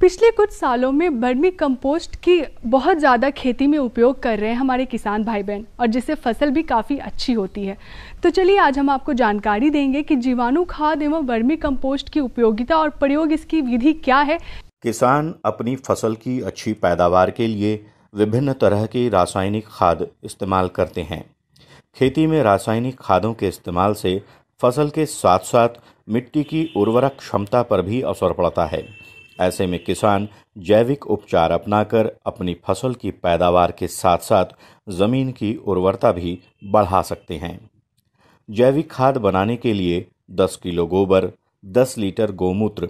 पिछले कुछ सालों में बर्मी कंपोस्ट की बहुत ज़्यादा खेती में उपयोग कर रहे हैं हमारे किसान भाई बहन और जिससे फसल भी काफ़ी अच्छी होती है तो चलिए आज हम आपको जानकारी देंगे कि जीवाणु खाद एवं बर्मी कंपोस्ट की उपयोगिता और प्रयोग इसकी विधि क्या है किसान अपनी फसल की अच्छी पैदावार के लिए विभिन्न तरह की रासायनिक खाद इस्तेमाल करते हैं खेती में रासायनिक खादों के इस्तेमाल से फसल के साथ साथ मिट्टी की उर्वरक क्षमता पर भी असर पड़ता है ऐसे में किसान जैविक उपचार अपनाकर अपनी फसल की पैदावार के साथ साथ ज़मीन की उर्वरता भी बढ़ा सकते हैं जैविक खाद बनाने के लिए 10 किलो गोबर 10 लीटर गोमूत्र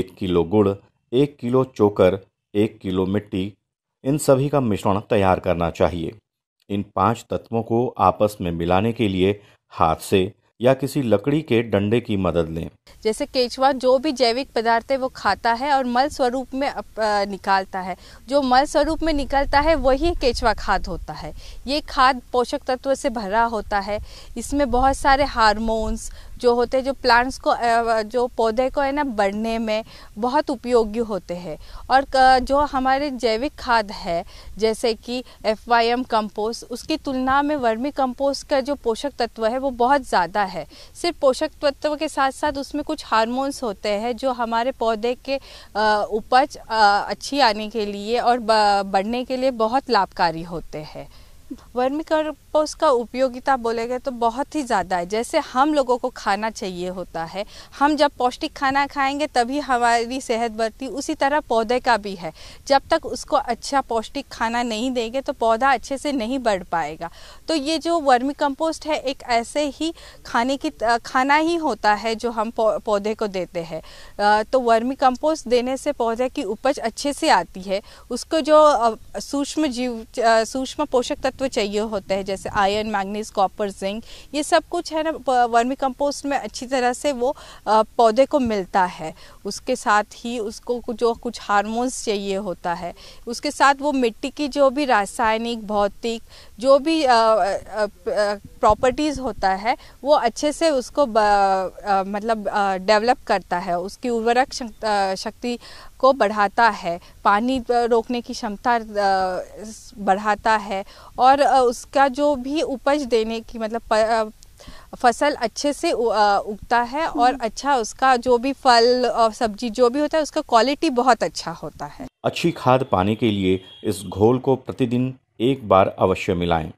1 किलो गुड़ 1 किलो चोकर 1 किलो मिट्टी इन सभी का मिश्रण तैयार करना चाहिए इन पांच तत्वों को आपस में मिलाने के लिए हाथ से या किसी लकड़ी के डंडे की मदद लें जैसे केचवा जो भी जैविक पदार्थ है वो खाता है और मल स्वरूप में निकालता है जो मल स्वरूप में निकलता है वही केचवा खाद होता है ये खाद पोषक तत्व से भरा होता है इसमें बहुत सारे हार्मोन्स जो होते हैं जो प्लांट्स को जो पौधे को है ना बढ़ने में बहुत उपयोगी होते हैं और जो हमारे जैविक खाद है जैसे कि एफ वाई एम कंपोस्ट उसकी तुलना में वर्मी कम्पोस्ट का जो पोषक तत्व है वो बहुत ज़्यादा है सिर्फ पोषक तत्व के साथ साथ उसमें कुछ हार्मोन्स होते हैं जो हमारे पौधे के उपज अच्छी आने के लिए और बढ़ने के लिए बहुत लाभकारी होते हैं वर्मी कंपोस्ट का उपयोगिता गए तो बहुत ही ज़्यादा है जैसे हम लोगों को खाना चाहिए होता है हम जब पौष्टिक खाना खाएंगे तभी हमारी सेहत बढ़ती उसी तरह पौधे का भी है जब तक उसको अच्छा पौष्टिक खाना नहीं देंगे तो पौधा अच्छे से नहीं बढ़ पाएगा तो ये जो वर्मी कंपोस्ट है एक ऐसे ही खाने की खाना ही होता है जो हम पौधे को देते हैं तो वर्मी कंपोस्ट देने से पौधे की उपज अच्छे से आती है उसको जो सूक्ष्म जीव सूक्ष्म पोषक तत्व तत्व चाहिए होते हैं जैसे आयरन मैग्नीज कॉपर जिंक ये सब कुछ है ना वर्मी कंपोस्ट में अच्छी तरह से वो पौधे को मिलता है उसके साथ ही उसको जो कुछ हार्मोन्स चाहिए होता है उसके साथ वो मिट्टी की जो भी रासायनिक भौतिक जो भी प्रॉपर्टीज़ होता है वो अच्छे से उसको आ, मतलब डेवलप करता है उसकी उर्वरक शक्ति को बढ़ाता है पानी रोकने की क्षमता बढ़ाता है और उसका जो भी उपज देने की मतलब फसल अच्छे से उगता है और हम्म। अच्छा उसका जो भी फल और सब्जी जो भी होता है उसका क्वालिटी बहुत अच्छा होता है अच्छी खाद पाने के लिए इस घोल को प्रतिदिन एक बार अवश्य मिलाएं।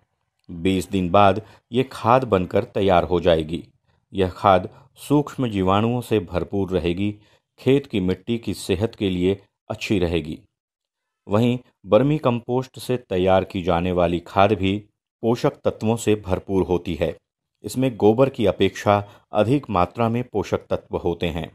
20 दिन बाद ये खाद बनकर तैयार हो जाएगी यह खाद सूक्ष्म जीवाणुओं से भरपूर रहेगी खेत की मिट्टी की सेहत के लिए अच्छी रहेगी वहीं बर्मी कंपोस्ट से तैयार की जाने वाली खाद भी पोषक तत्वों से भरपूर होती है इसमें गोबर की अपेक्षा अधिक मात्रा में पोषक तत्व होते हैं